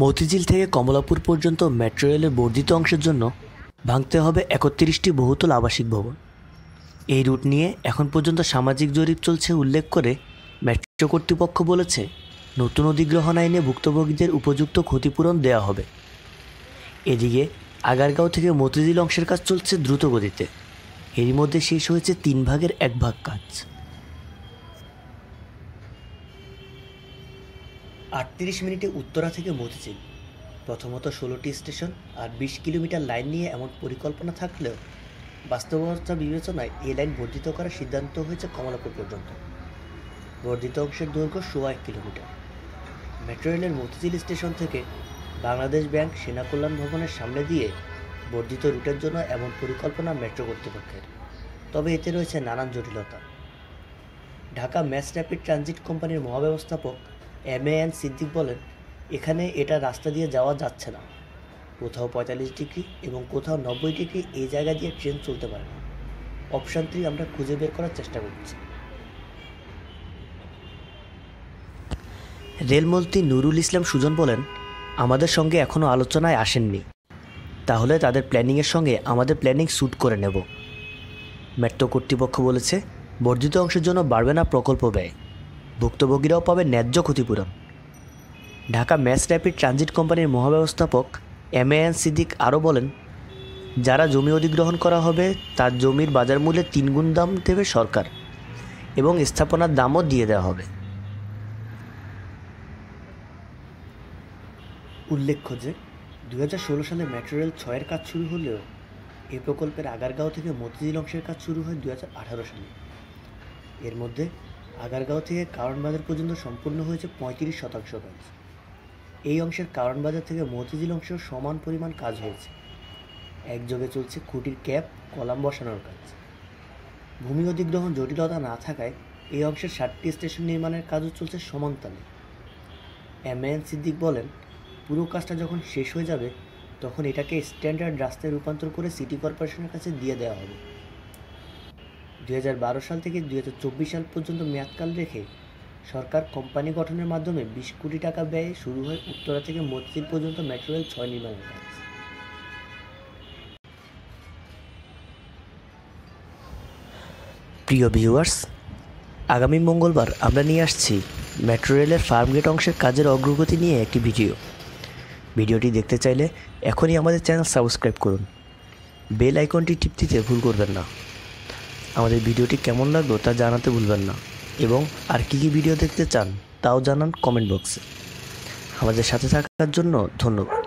মতিঝিল থেকে কমলাপুর পর্যন্ত মেট্রো রেলের বর্ধিত অংশের জন্য ভাঙতে হবে একত্রিশটি বহুতল আবাসিক ভবন এই রুট নিয়ে এখন পর্যন্ত সামাজিক জরিপ চলছে উল্লেখ করে মেট্রো কর্তৃপক্ষ বলেছে নতুন অধিগ্রহণ আইনে ভুক্তভোগীদের উপযুক্ত ক্ষতিপূরণ দেওয়া হবে এদিকে আগারগাঁও থেকে মতিঝিল অংশের কাজ চলছে দ্রুত গতিতে এরই মধ্যে শেষ হয়েছে তিন ভাগের এক ভাগ কাজ আটত্রিশ মিনিটে উত্তরা থেকে মতিঝিল প্রথমত ষোলোটি স্টেশন আর বিশ কিলোমিটার লাইন নিয়ে এমন পরিকল্পনা থাকলেও বাস্তবতা বিবেচনায় এই লাইন বর্ধিত করার সিদ্ধান্ত হয়েছে কমলাপুর পর্যন্ত বর্ধিত অংশের দৈর্ঘ্য সোয়া এক কিলোমিটার মেট্রো রেলের মতিঝিল স্টেশন থেকে বাংলাদেশ ব্যাংক সেনা কল্যাণ ভবনের সামনে দিয়ে বর্ধিত রুটের জন্য এমন পরিকল্পনা মেট্রো কর্তৃপক্ষের তবে এতে রয়েছে নানান জটিলতা ঢাকা ম্যাস র্যাপিড ট্রানজিট কোম্পানির মহাব্যবস্থাপক এম এ এন সিদ্দিক বলেন এখানে এটা রাস্তা দিয়ে যাওয়া যাচ্ছে না কোথাও পঁয়তাল্লিশ ডিগ্রি এবং কোথাও নব্বই ডিগ্রি এই জায়গা দিয়ে ট্রেন চলতে পারে না অপশান থ্রি আমরা খুঁজে বের করার চেষ্টা করছি রেলমন্ত্রী নুরুল ইসলাম সুজন বলেন আমাদের সঙ্গে এখনও আলোচনায় আসেননি তাহলে তাদের প্ল্যানিংয়ের সঙ্গে আমাদের প্ল্যানিং শ্যুট করে নেব মেট্রো কর্তৃপক্ষ বলেছে বর্ধিত অংশের জন্য বাড়বে না প্রকল্প ব্যয় ভুক্তভোগীরাও পাবে ন্যায্য ক্ষতিপূরণ ঢাকা ম্যাস র্যাপিড ট্রানজিট কোম্পানির মহাব্যবস্থাপক এম এ এন সিদ্দিক আরও বলেন যারা জমি অধিগ্রহণ করা হবে তার জমির বাজার মূল্যে তিনগুণ দাম দেবে সরকার এবং স্থাপনার দামও দিয়ে দেওয়া হবে উল্লেখ্য যে দু হাজার ষোলো সালে মেট্রো রেল ছয়ের কাজ শুরু হলেও এই প্রকল্পের আগারগাঁও থেকে মতিঝিল অংশের কাজ শুরু হয় দু সালে এর মধ্যে আগারগাঁও থেকে কারণবাজার পর্যন্ত সম্পূর্ণ হয়েছে পঁয়ত্রিশ শতাংশ কাজ এই অংশের কারণবাজার থেকে মতিঝিল অংশ সমান পরিমাণ কাজ হয়েছে একযোগে চলছে খুঁটির ক্যাপ কলাম বসানোর কাজ ভূমি অধিগ্রহণ জটিলতা না থাকায় এই অংশের ষাটটি স্টেশন নির্মাণের কাজও চলছে সমান তালে এম এন সিদ্দিক বলেন পুরো কাজটা যখন শেষ হয়ে যাবে তখন এটাকে স্ট্যান্ডার্ড রাস্তায় রূপান্তর করে সিটি কর্পোরেশনের কাছে দিয়ে দেওয়া হবে দুই সাল থেকে দুই সাল পর্যন্ত মেয়াদকাল রেখে সরকার কোম্পানি গঠনের মাধ্যমে বিশ কোটি টাকা ব্যয়ে শুরু হয় উত্তরা থেকে মসজিদ পর্যন্ত মেট্রো রেল ছয় নির্মাণের কাজ প্রিয় ভিউয়ার্স আগামী মঙ্গলবার আমরা নিয়ে আসছি মেট্রো রেলের ফার্মগেট অংশের কাজের অগ্রগতি নিয়ে একটি ভিডিও ভিডিওটি দেখতে চাইলে এখনই আমাদের চ্যানেল সাবস্ক্রাইব করুন বেল আইকনটি টিপতিতে ভুল করবেন না আমাদের ভিডিওটি কেমন লাগলো তা জানাতে ভুলবেন না এবং আর কী কী ভিডিও দেখতে চান তাও জানান কমেন্ট বক্সে আমাদের সাথে থাকার জন্য ধন্যবাদ